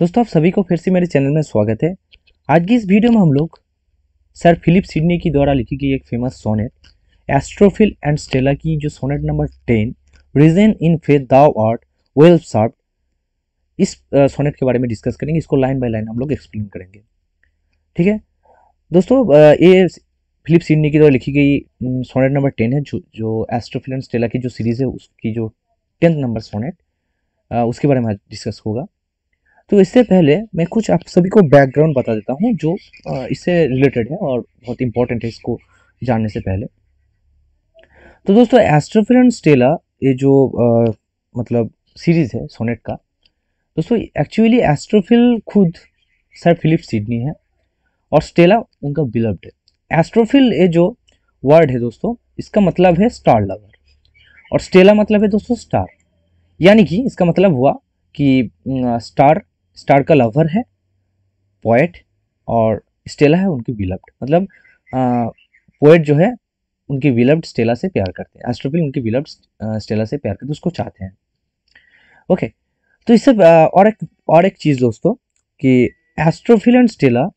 दोस्तों आप सभी को फिर से मेरे चैनल में स्वागत है आज की इस वीडियो में हम लोग सर फिलिप सिडनी की द्वारा लिखी गई एक famous sonnet Astrophil and Stella की जो sonnet number ten reason in faith thou art well served इस सोनेट के बारे में डिस्कस करेंगे इसको लाइन बाय लाइन हम लोग एक्सप्लेन करेंगे ठीक है दोस्तों ये फिलिप सिडनी की द्वारा लिखी गई सोनेट नंबर टेन है जो जो एस्ट्रोफिलन स्टेला की जो सीरीज़ है उसकी जो टेंथ नंबर सोनेट उसके बारे में आज डिस्कस होगा तो इससे पहले मैं कुछ आप सभी को बैकग्राउंड बता देता हूँ जो इससे रिलेटेड है और बहुत इंपॉर्टेंट है इसको जानने से पहले तो दोस्तों एस्ट्रोफिलन स्टेला ये जो आ, मतलब सीरीज़ है सोनेट का दोस्तों एक्चुअली एस्ट्रोफिल खुद सर फिलिप सिडनी है और स्टेला उनका बिलव्ड है एस्ट्रोफिल ये जो वर्ड है दोस्तों इसका मतलब है स्टार लवर और स्टेला मतलब है दोस्तों स्टार यानी कि इसका मतलब हुआ कि स्टार स्टार का लवर है पोएट और स्टेला है उनकी विलब्ड मतलब पोएट जो है उनकी विलप्ड स्टेला से प्यार करते हैं एस्ट्रोफिल उनकी विलब्ड स्टेला से प्यार करते तो उसको चाहते हैं ओके तो इससे और एक और एक चीज़ दोस्तों कि एस्ट्रोफिल एंड स्टेला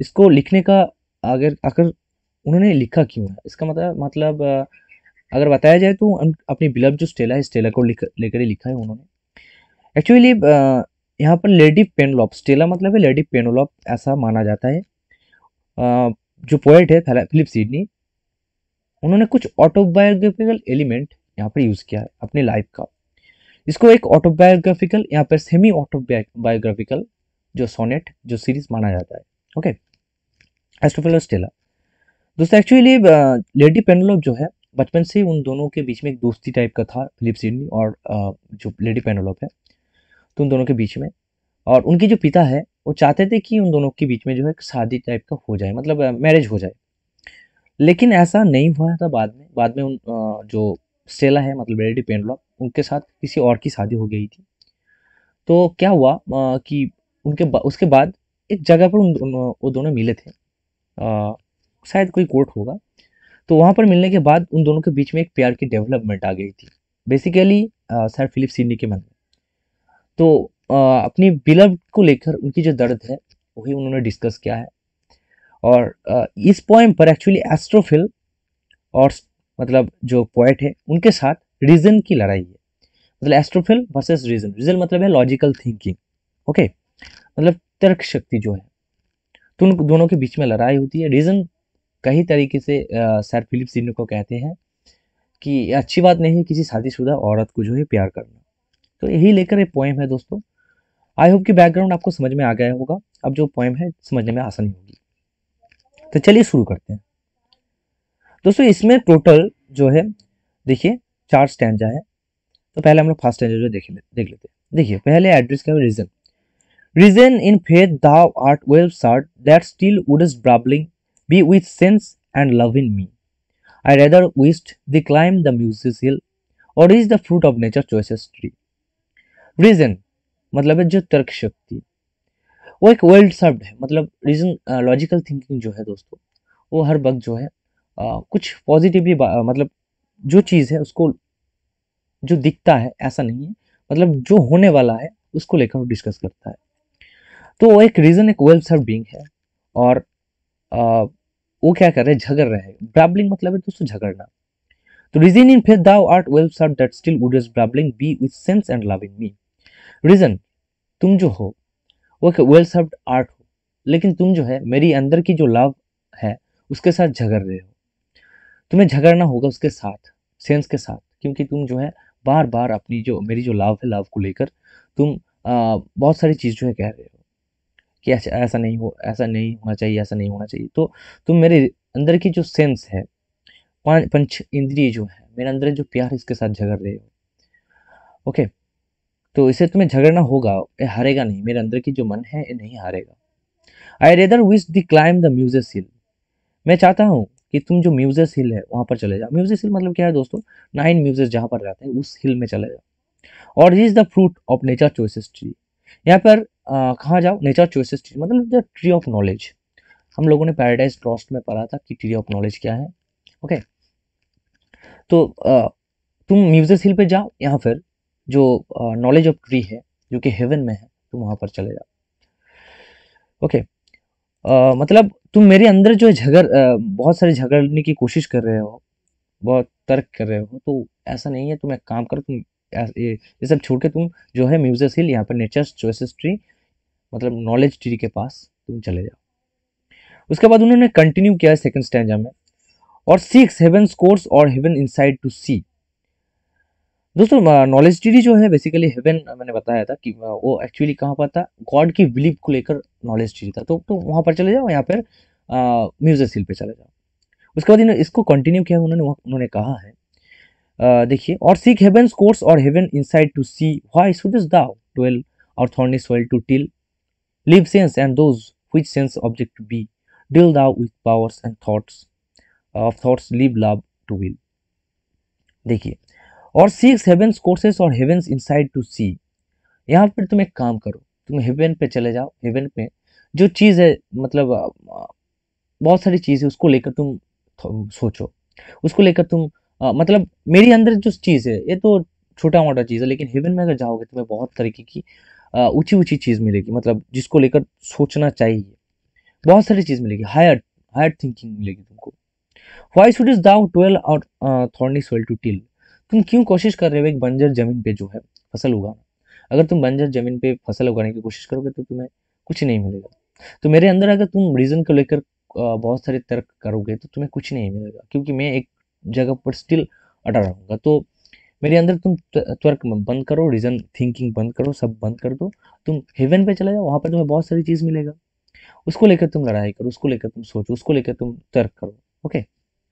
इसको लिखने का अगर अगर उन्होंने लिखा क्यों है इसका मतलब मतलब अगर बताया जाए तो अपनी बिलब जो स्टेला है स्टेला को लेकर ही लिखा है उन्होंने एक्चुअली यहाँ पर लेडी पेनलॉप स्टेला मतलब है लेडी पेनोलॉप ऐसा माना जाता है जो पोएट है फिलिप सिडनी उन्होंने कुछ ऑटोबायोग्राफिकल एलिमेंट यहाँ पर यूज़ किया है अपनी लाइफ का इसको एक ऑटोबायोग्राफिकल यहाँ पर सेमी ऑटोबायोग्राफिकल जो सोनेट जो सीरीज माना जाता है ओके एस्ट्रोफिलो स्टेला दोस्तों एक्चुअली लेडी पेनलॉप जो है बचपन से उन दोनों के बीच में एक दोस्ती टाइप का था फिलिप सिडनी और जो लेडी पेनोलॉप है तो उन दोनों के बीच में और उनके जो पिता है वो चाहते थे कि उन दोनों के बीच में जो है शादी टाइप का हो जाए मतलब मैरिज हो जाए लेकिन ऐसा नहीं हुआ था बाद में बाद में उन जो सेला है मतलब लेडी पेनलॉप उनके साथ किसी और की शादी हो गई थी तो क्या हुआ कि उनके उसके बाद एक जगह पर उन वो दोनों मिले थे शायद कोई कोर्ट होगा तो वहाँ पर मिलने के बाद उन दोनों के बीच में एक प्यार की डेवलपमेंट आ गई थी बेसिकली सर फिलिप सिडनी के मन में तो आ, अपनी बिलव को लेकर उनकी जो दर्द है वही उन्होंने डिस्कस किया है और आ, इस पॉइंट पर एक्चुअली एस्ट्रोफिल और मतलब जो पॉइंट है उनके साथ रीजन की लड़ाई है मतलब एस्ट्रोफिल वर्सेस रीजन रीजन मतलब है लॉजिकल थिंकिंग ओके मतलब तर्क शक्ति जो है तो उन दोनों के बीच में लड़ाई होती है रीजन कई तरीके से आ, सर फिलिप सिन्नू को कहते हैं कि अच्छी बात नहीं है किसी शादीशुदा औरत को जो है प्यार करना तो यही लेकर एक पोएम है दोस्तों आई होप कि बैकग्राउंड आपको समझ में आ गया होगा अब जो पोएम है समझने में आसानी होगी तो चलिए शुरू करते हैं दोस्तों इसमें टोटल जो है देखिए चार स्टैंडा है तो पहले हम लोग फर्स्ट स्टैंड जो देख ले, देख लेते हैं देखिए पहले एड्रेस का रीजन रीजन इन फेथ दर्ट art well served that still would is brabbling be with sense and love in me. I rather wished they climb the muses hill or reach the fruit of nature choices tree. Reason मतलब है जो तर्क शक्ति वो एक world served है मतलब reason logical thinking जो है दोस्तों वो हर वक्त जो है आ, कुछ पॉजिटिवली मतलब जो चीज़ है उसको जो दिखता है ऐसा नहीं है मतलब जो होने वाला है उसको लेकर वो डिस्कस करता है तो वो एक रीज़न एक वेल्ड सर्व बींग है और वो क्या कर रहे हैं झगड़ रहे हैं ब्राबलिंग मतलब है दोस्तों झगड़ना तो reason in faith thou art well served that still is brabbling be with sense and love in me reason तुम जो हो वो वेल सर्व आर्ट हो लेकिन तुम जो है मेरी अंदर की जो लव है उसके साथ झगड़ रहे हो तुम्हें झगड़ना होगा उसके साथ सेंस के साथ क्योंकि तुम जो है बार बार अपनी जो मेरी जो लव है लव को लेकर तुम आ, बहुत सारी चीज़ जो है कह रहे हो कि ऐसा नहीं हो ऐसा नहीं होना चाहिए ऐसा नहीं होना चाहिए तो तुम तो मेरे अंदर की जो सेंस है पांच पंच इंद्रिय जो है मेरे अंदर जो प्यार इसके साथ झगड़ रहे हो ओके तो इसे तुम्हें झगड़ना होगा ये हारेगा नहीं मेरे अंदर की जो मन है ये नहीं हारेगा I rather wish the climb the muses hill मैं चाहता हूँ कि तुम जो म्यूजिस हिल है वहाँ पर चले जाओ म्यूजिस हिल मतलब क्या है दोस्तों नाइन म्यूजिस जहाँ पर रहते हैं उस हिल में चले जाओ और is the fruit of nature choices tree यहाँ पर कहाँ जाओ नेचर चॉइसेस मतलब द ट्री ऑफ नॉलेज हम लोगों ने पैराडाइज लॉस्ट में पढ़ा था कि ट्री ऑफ नॉलेज क्या है ओके तो आ, तुम म्यूजिस हिल पे जाओ या फिर जो नॉलेज ऑफ ट्री है जो कि हेवन में है तुम वहाँ पर चले जाओ ओके मतलब तुम मेरे अंदर जो है झगड़ बहुत सारे झगड़ने की कोशिश कर रहे हो बहुत तर्क कर रहे हो तो ऐसा नहीं है तुम एक काम करो तुम ये सब छोड़ के तुम जो है म्यूजियस हिल यहाँ पर नेचर चॉइसेस ट्री मतलब नॉलेज ट्री के पास तुम चले जाओ उसके बाद उन्होंने कंटिन्यू किया सेकंड स्टैंडा में और सिक्स हेवन स्कोर्स और हेवन इनसाइड टू सी दोस्तों नॉलेज ट्री जो है बेसिकली हेवन मैंने बताया था कि वो एक्चुअली कहाँ पर था गॉड की बिलीव को लेकर नॉलेज ट्री था तो, तो वहाँ पर चले जाओ या फिर म्यूजिक सील पर चले जाओ उसके बाद इन्होंने इसको कंटिन्यू किया उन्होंने उन्होंने कहा है देखिए और सीक हेवन स्कोर्स और heaven inside to see why students thou twelve our thorny twelve to till live sense and those which sense object to be. Deal thou with powers and thoughts. Of thoughts live love to will. देखिए or six heavens courses or heavens inside to see यहाँ पर तुम एक काम करो तुम haven पे चले जाओ हेवन पे जो चीज़ है मतलब बहुत सारी चीज़ है उसको लेकर तुम सोचो उसको लेकर तुम आ, मतलब मेरे अंदर जो चीज़ है ये तो छोटा मोटा चीज़ है लेकिन हेवन में अगर जाओगे तुम्हें तो बहुत तरीके की ऊँची ऊंची चीज़ मिलेगी मतलब जिसको लेकर सोचना चाहिए बहुत सारी चीज़ मिलेगी हायर हायर थिंकिंग मिलेगी तुमको why should is thou toil our thorny soil to till तुम क्यों कोशिश कर रहे हो एक बंजर जमीन पे जो है फसल उगाना अगर तुम बंजर जमीन पे फसल उगाने की कोशिश करोगे तो तुम्हें कुछ नहीं मिलेगा तो मेरे अंदर अगर तुम रीज़न को लेकर बहुत सारे तर्क करोगे तो तुम्हें कुछ नहीं मिलेगा क्योंकि मैं एक जगह पर स्टिल अटा रहूँगा तो मेरे अंदर तुम त्वर्क बंद करो रीज़न थिंकिंग बंद करो सब बंद कर दो तुम हेवन पे चले जाओ वहाँ पर तुम्हें बहुत सारी चीज़ मिलेगा उसको लेकर तुम लड़ाई करो उसको लेकर तुम सोचो उसको लेकर तुम तर्क करो ओके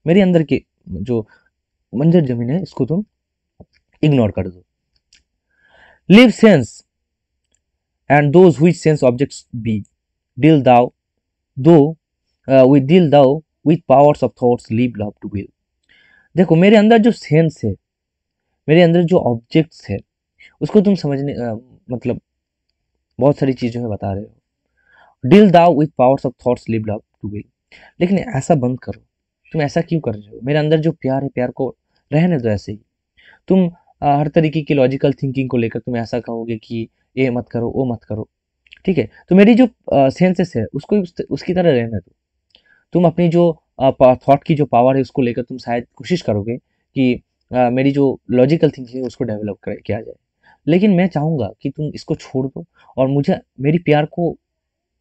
मेरे अंदर की जो मंजर जमीन है इसको तुम इग्नोर कर दो leave sense and those which sense objects be deal thou thou with deal thou with powers of thoughts leave love to will देखो मेरे अंदर जो सेंस है मेरे अंदर जो ऑब्जेक्ट्स है उसको तुम समझने आ, मतलब बहुत सारी चीज़ों में बता रहे हो deal thou with powers of thoughts leave love to will लेकिन ऐसा बंद करो तुम ऐसा क्यों कर रहे हो मेरे अंदर जो प्यार है प्यार को रहने दो ऐसे ही तुम आ, हर तरीके की लॉजिकल थिंकिंग को लेकर तुम ऐसा कहोगे कि ये मत करो वो मत करो ठीक है तो मेरी जो सेंसेस है उसको उसकी तरह रहने दो तुम अपनी जो थॉट की जो पावर है उसको लेकर तुम शायद कोशिश करोगे कि आ, मेरी जो लॉजिकल थिंकिंग है उसको डेवलप कर किया जाए लेकिन मैं चाहूँगा कि तुम इसको छोड़ दो और मुझे मेरी प्यार को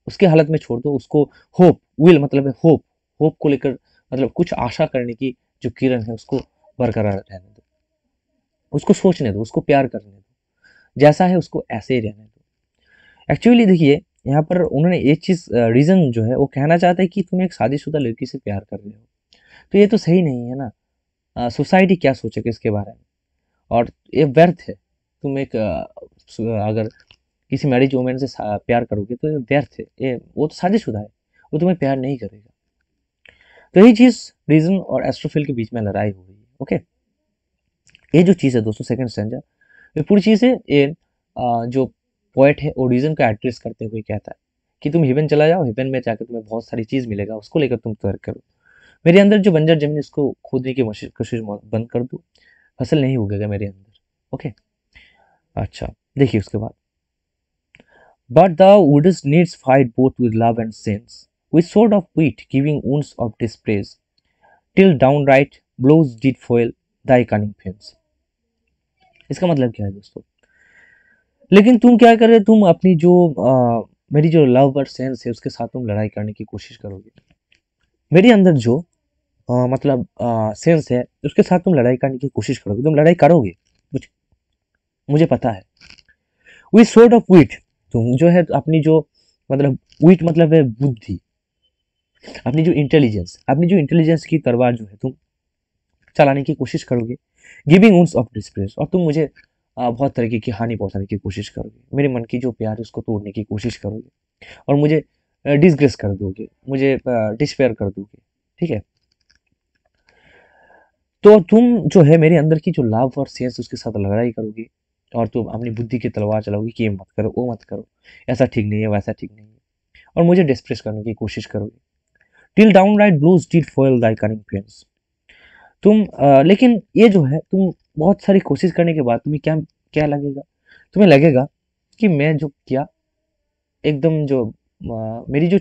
उसके हालत में छोड़ दो उसको होप विल मतलब है होप होप को लेकर मतलब कुछ आशा करने की जो किरण है उसको बरकरार रहने दो उसको सोचने दो उसको प्यार करने दो जैसा है उसको ऐसे ही रहने दो एक्चुअली देखिए यहाँ पर उन्होंने एक चीज़ रीज़न जो है वो कहना चाहता है कि तुम एक शादीशुदा लड़की से प्यार कर रहे हो तो ये तो सही नहीं है ना सोसाइटी क्या सोचेगी इसके बारे में और ये व्यर्थ है तुम एक अगर किसी मैरिज वोमेन से प्यार करोगे तो ये व्यर्थ है ये वो तो साजिशुदा है वो तुम्हें प्यार नहीं करेगा तो यही चीज़ रीजन और एस्ट्रोफिल के बीच में लड़ाई हो गई ओके ये जो चीज़ है दोस्तों सेकेंड स्टैंड ये पूरी चीज़ है ये जो पॉइंट है और रीजन का एड्रेस करते हुए कहता है कि तुम हिवन चला जाओ हिवन में जाकर तुम्हें बहुत सारी चीज़ मिलेगा उसको लेकर तुम तर्क करो मेरे अंदर जो बंजर जमीन इसको खोदने की कोशिश बंद कर दो फसल नहीं उगेगा मेरे अंदर ओके अच्छा देखिए उसके बाद but the wouldst needs fight both with love and sense with sword of of giving giving of of till downright blows did foil thy cunning fence इसका मतलब क्या है दोस्तों लेकिन तुम क्या कर रहे हो तुम अपनी जो आ, मेरी जो लव और सेंस है उसके साथ तुम लड़ाई करने की कोशिश करोगे मेरे अंदर जो आ, मतलब आ, सेंस है उसके साथ तुम लड़ाई करने की कोशिश करोगे तुम लड़ाई करोगे मुझे मुझे पता है विथ सोर्ट ऑफ विट तुम जो है अपनी जो मतलब विट मतलब है बुद्धि अपनी जो इंटेलिजेंस अपनी जो इंटेलिजेंस की तलवार जो है तुम चलाने की कोशिश करोगे गिविंग उन्स ऑफ डिस्प्रेस और तुम मुझे बहुत तरीके की हानि पहुंचाने की कोशिश करोगे मेरे मन की जो प्यार है उसको तोड़ने की कोशिश करोगे और मुझे डिसग्रेस कर दोगे मुझे डिस्पेयर कर दोगे ठीक है तो तुम जो है मेरे अंदर की जो लाभ और सेंस उसके साथ लड़ाई करोगे और तुम अपनी बुद्धि की तलवार चलाओगे कि ये मत करो वो मत करो ऐसा ठीक नहीं है वैसा ठीक नहीं है और मुझे डिस्प्रेस करने की कोशिश करोगे till downright blows till foil thy cunning friends तुम आ, लेकिन ये जो है तुम बहुत सारी कोशिश करने के बाद तुम्हें क्या क्या लगेगा तुम्हें लगेगा कि मैं जो किया एकदम जो आ, मेरी जो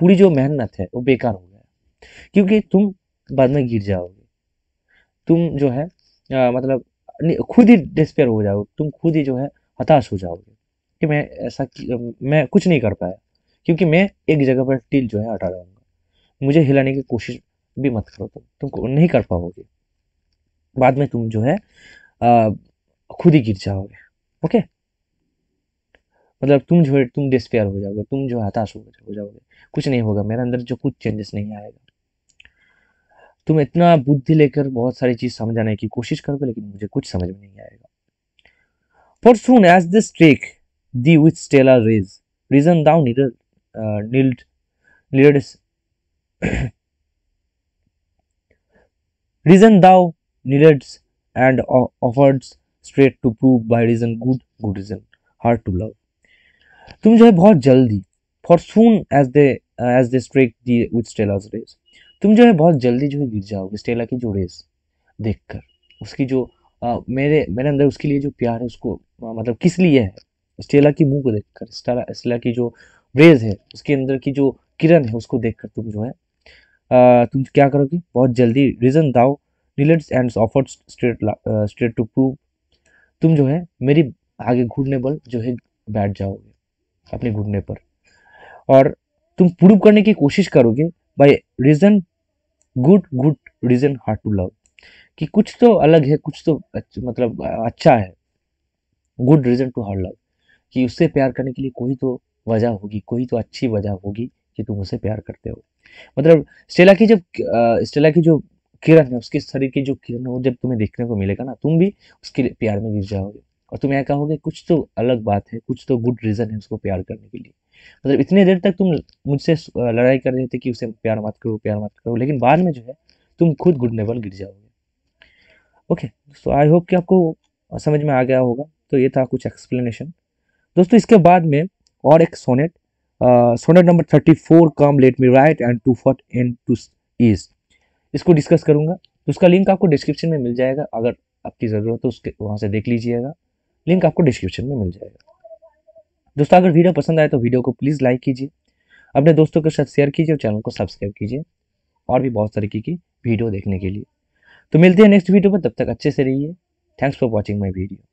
पूरी जो मेहनत है वो बेकार हो गया क्योंकि तुम बाद में गिर जाओगे तुम जो है आ, मतलब खुद ही डिस्पेयर हो जाओ तुम खुद ही जो है हताश हो जाओगे कि मैं ऐसा मैं कुछ नहीं कर पाया क्योंकि मैं एक जगह पर टील जो है हटा जाऊँगा मुझे हिलाने की कोशिश भी मत करो तुम तुम नहीं कर पाओगे बाद में तुम जो है खुद ही गिर जाओगे ओके मतलब तुम जो है तुम डिस्पेयर हो जाओगे तुम जो हताश हो जाओगे कुछ नहीं होगा मेरे अंदर जो कुछ चेंजेस नहीं आएगा तुम इतना बुद्धि लेकर बहुत सारी चीज समझाने की कोशिश करोगे लेकिन मुझे कुछ समझ में नहीं आएगा for soon as this strake thee with Stella rays reason thou need need reason thou need and offered straight to prove by reason good good good hard to love तुम जो है बहुत जल्दी for soon as they as they strake thee with Stella rays तुम जो है बहुत जल्दी जो है गिर जाओगे स्टेला की जो रेस देख कर उसकी जो आ, मेरे मेरे अंदर उसके लिए जो प्यार है उसको आ, मतलब किस लिए है स्टेला की मुंह को देख कर स्टेला स्टेला की जो रेज है उसके अंदर की जो किरण है उसको देख कर तुम जो है आ, तुम क्या करोगे बहुत जल्दी reason thou relates and offers straight straight to prove तुम जो है मेरी आगे घुटने बल जो है बैठ जाओगे अपने घुटने पर और तुम प्रूव करने की कोशिश करोगे by reason good good reason hard to love कि कुछ तो अलग है कुछ तो अच्छा, मतलब अच्छा है good reason to hard love कि उससे प्यार करने के लिए कोई तो वजह होगी कोई तो अच्छी वजह होगी कि तुम उसे प्यार करते हो मतलब स्टेला की जब स्टेला की जो किरण है उसके शरीर की जो किरण है वो जब तुम्हें देखने को मिलेगा ना तुम भी उसके प्यार में गिर जाओगे और तुम यह कहोगे कुछ तो अलग बात है कुछ तो गुड रीज़न है उसको प्यार करने के लिए मतलब इतने देर तक तुम मुझसे लड़ाई कर रहे थे कि उसे प्यार मत करो प्यार मत करो लेकिन बाद में जो है तुम खुद गुड लेवल गिर जाओगे ओके दोस्तों आई होप कि आपको समझ में आ गया होगा तो ये था कुछ एक्सप्लेनेशन दोस्तों इसके बाद में और एक sonnet sonnet number thirty four come let me write and to what and to is इसको डिस्कस करूंगा तो उसका लिंक आपको डिस्क्रिप्शन में मिल जाएगा अगर आपकी ज़रूरत हो उसके वहाँ से देख लीजिएगा लिंक आपको डिस्क्रिप्शन में मिल जाएगा दोस्तों अगर वीडियो पसंद आए तो वीडियो को प्लीज़ लाइक कीजिए अपने दोस्तों के साथ शेयर कीजिए और चैनल को सब्सक्राइब कीजिए और भी बहुत तरीके की वीडियो देखने के लिए तो मिलते हैं नेक्स्ट वीडियो पर तब तक अच्छे से रहिए thanks for watching my video